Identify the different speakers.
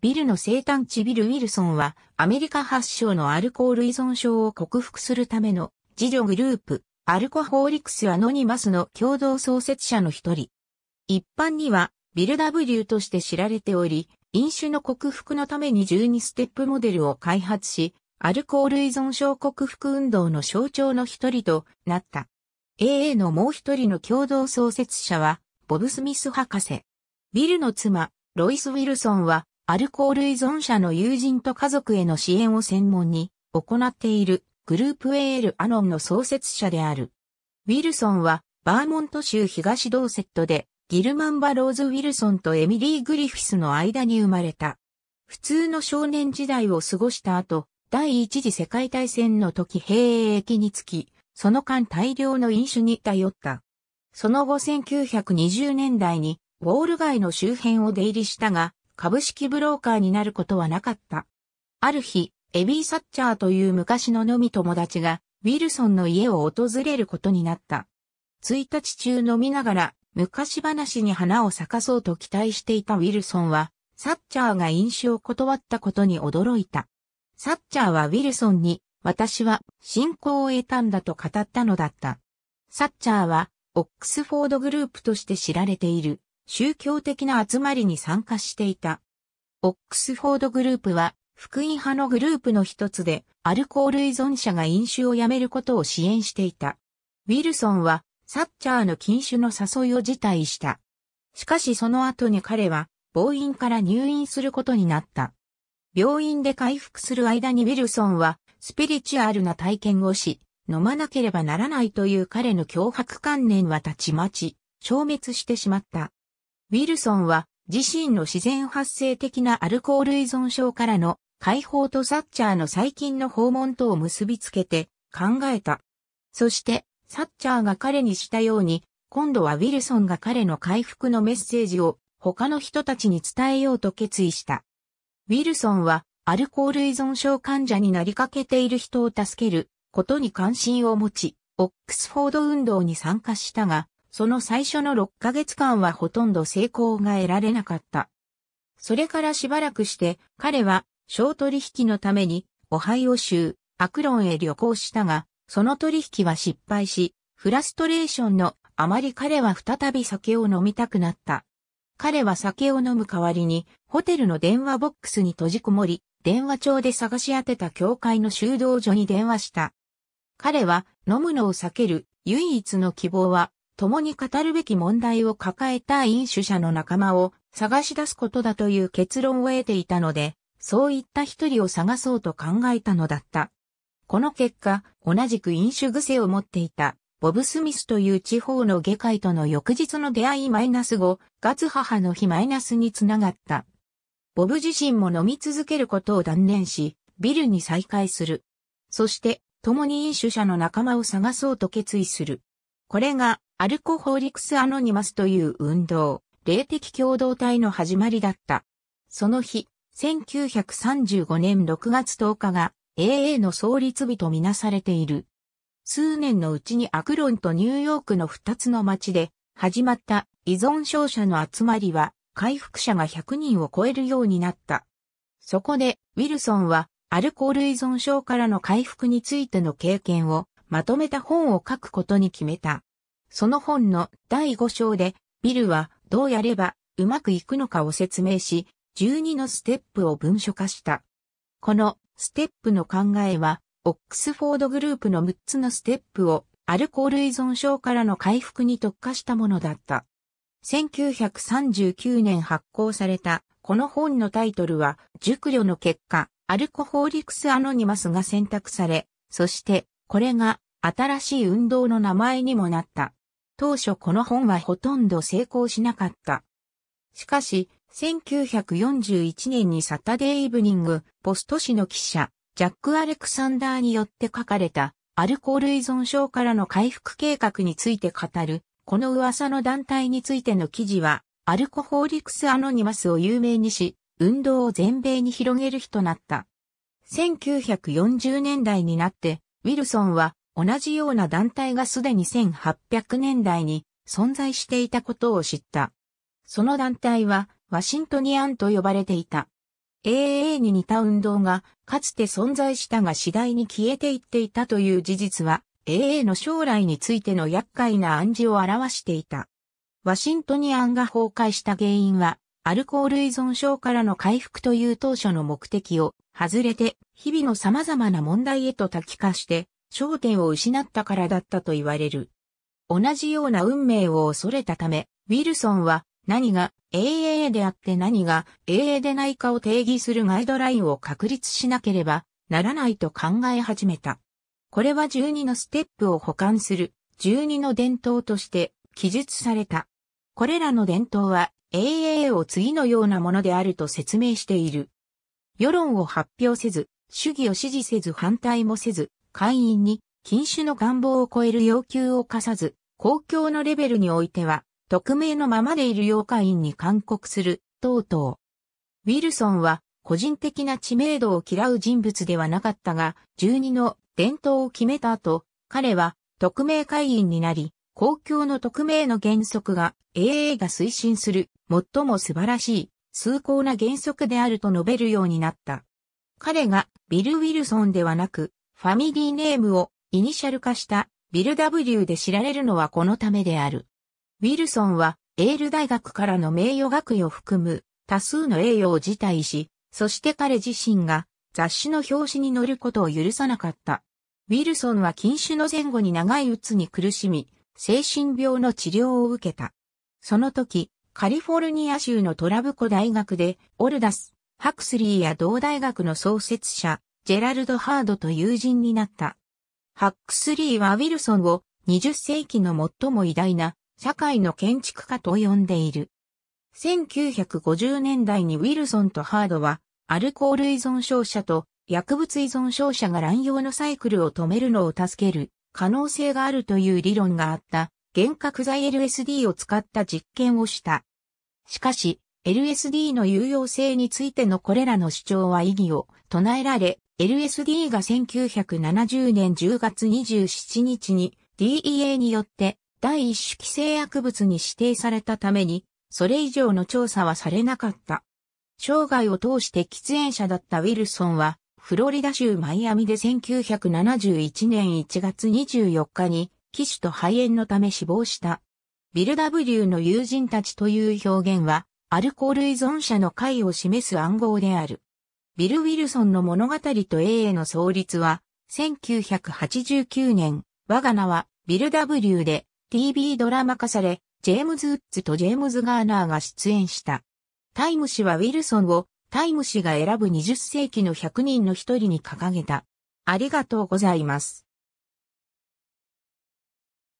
Speaker 1: ビルの生誕地ビル・ウィルソンはアメリカ発祥のアルコール依存症を克服するための自助グループアルコホーリクス・アノニマスの共同創設者の一人。一般にはビル W として知られており、飲酒の克服のために12ステップモデルを開発し、アルコール依存症克服運動の象徴の一人となった。AA のもう一人の共同創設者はボブ・スミス博士。ビルの妻、ロイス・ウィルソンはアルコール依存者の友人と家族への支援を専門に行っているグループ AL ール・アノンの創設者である。ウィルソンはバーモント州東ドーセットでギルマンバ・ローズ・ウィルソンとエミリー・グリフィスの間に生まれた。普通の少年時代を過ごした後、第一次世界大戦の時兵役につき、その間大量の飲酒に頼った。その後1920年代にウォール街の周辺を出入りしたが、株式ブローカーになることはなかった。ある日、エビー・サッチャーという昔の飲み友達が、ウィルソンの家を訪れることになった。1日中飲みながら、昔話に花を咲かそうと期待していたウィルソンは、サッチャーが飲酒を断ったことに驚いた。サッチャーはウィルソンに、私は信仰を得たんだと語ったのだった。サッチャーは、オックスフォードグループとして知られている。宗教的な集まりに参加していた。オックスフォードグループは、福音派のグループの一つで、アルコール依存者が飲酒をやめることを支援していた。ウィルソンは、サッチャーの禁酒の誘いを辞退した。しかしその後に彼は、病院から入院することになった。病院で回復する間にウィルソンは、スピリチュアルな体験をし、飲まなければならないという彼の脅迫観念はたちまち、消滅してしまった。ウィルソンは自身の自然発生的なアルコール依存症からの解放とサッチャーの最近の訪問とを結びつけて考えた。そして、サッチャーが彼にしたように、今度はウィルソンが彼の回復のメッセージを他の人たちに伝えようと決意した。ウィルソンはアルコール依存症患者になりかけている人を助けることに関心を持ち、オックスフォード運動に参加したが、その最初の6ヶ月間はほとんど成功が得られなかった。それからしばらくして、彼は、小取引のために、オハイオ州、アクロンへ旅行したが、その取引は失敗し、フラストレーションのあまり彼は再び酒を飲みたくなった。彼は酒を飲む代わりに、ホテルの電話ボックスに閉じこもり、電話帳で探し当てた教会の修道所に電話した。彼は飲むのを避ける唯一の希望は共に語るべき問題を抱えた飲酒者の仲間を探し出すことだという結論を得ていたので、そういった一人を探そうと考えたのだった。この結果、同じく飲酒癖を持っていた、ボブ・スミスという地方の下界との翌日の出会いマイナス5月母の日マイナスにつながった。ボブ自身も飲み続けることを断念し、ビルに再会する。そして、共に飲酒者の仲間を探そうと決意する。これがアルコホーリクス・アノニマスという運動、霊的共同体の始まりだった。その日、1935年6月10日が AA の創立日とみなされている。数年のうちにアクロンとニューヨークの2つの町で始まった依存症者の集まりは回復者が100人を超えるようになった。そこでウィルソンはアルコール依存症からの回復についての経験をまとめた本を書くことに決めた。その本の第5章で、ビルはどうやればうまくいくのかを説明し、12のステップを文書化した。このステップの考えは、オックスフォードグループの6つのステップをアルコール依存症からの回復に特化したものだった。1939年発行されたこの本のタイトルは、熟慮の結果、アルコホーリクスアノニマスが選択され、そしてこれが新しい運動の名前にもなった。当初この本はほとんど成功しなかった。しかし、1941年にサタデーイブニング、ポスト紙の記者、ジャック・アレクサンダーによって書かれた、アルコール依存症からの回復計画について語る、この噂の団体についての記事は、アルコホーリクス・アノニマスを有名にし、運動を全米に広げる日となった。1940年代になって、ウィルソンは同じような団体がすでに1800年代に存在していたことを知った。その団体はワシントニアンと呼ばれていた。AA に似た運動がかつて存在したが次第に消えていっていたという事実は AA の将来についての厄介な暗示を表していた。ワシントニアンが崩壊した原因はアルコール依存症からの回復という当初の目的を外れて日々の様々な問題へと多岐化して焦点を失ったからだったと言われる。同じような運命を恐れたため、ウィルソンは何が AA であって何が AA でないかを定義するガイドラインを確立しなければならないと考え始めた。これは12のステップを保管する12の伝統として記述された。これらの伝統は AA を次のようなものであると説明している。世論を発表せず、主義を支持せず反対もせず、会員に禁酒の願望を超える要求を課さず、公共のレベルにおいては、匿名のままでいる要会員に勧告する、等々。ウィルソンは、個人的な知名度を嫌う人物ではなかったが、12の伝統を決めた後、彼は、匿名会員になり、公共の匿名の原則が AA が推進する最も素晴らしい崇高な原則であると述べるようになった。彼がビル・ウィルソンではなくファミリーネームをイニシャル化したビル W で知られるのはこのためである。ウィルソンはエール大学からの名誉学位を含む多数の栄誉を辞退し、そして彼自身が雑誌の表紙に載ることを許さなかった。ウィルソンは禁酒の前後に長い鬱に苦しみ、精神病の治療を受けた。その時、カリフォルニア州のトラブコ大学で、オルダス、ハクスリーや同大学の創設者、ジェラルド・ハードと友人になった。ハックスリーはウィルソンを20世紀の最も偉大な社会の建築家と呼んでいる。1950年代にウィルソンとハードはアルコール依存症者と薬物依存症者が乱用のサイクルを止めるのを助ける可能性があるという理論があった幻覚剤 LSD を使った実験をした。しかし、LSD の有用性についてのこれらの主張は異議を唱えられ、LSD が1970年10月27日に DEA によって第一種規制薬物に指定されたために、それ以上の調査はされなかった。生涯を通して喫煙者だったウィルソンは、フロリダ州マイアミで1971年1月24日に、機種と肺炎のため死亡した。ビル W の友人たちという表現は、アルコール依存者の解を示す暗号である。ビル・ウィルソンの物語と A への創立は、1989年、我が名はビル W で TV ドラマ化され、ジェームズ・ウッズとジェームズ・ガーナーが出演した。タイム氏はウィルソンをタイム氏が選ぶ20世紀の100人の一人に掲げた。ありがとうございます。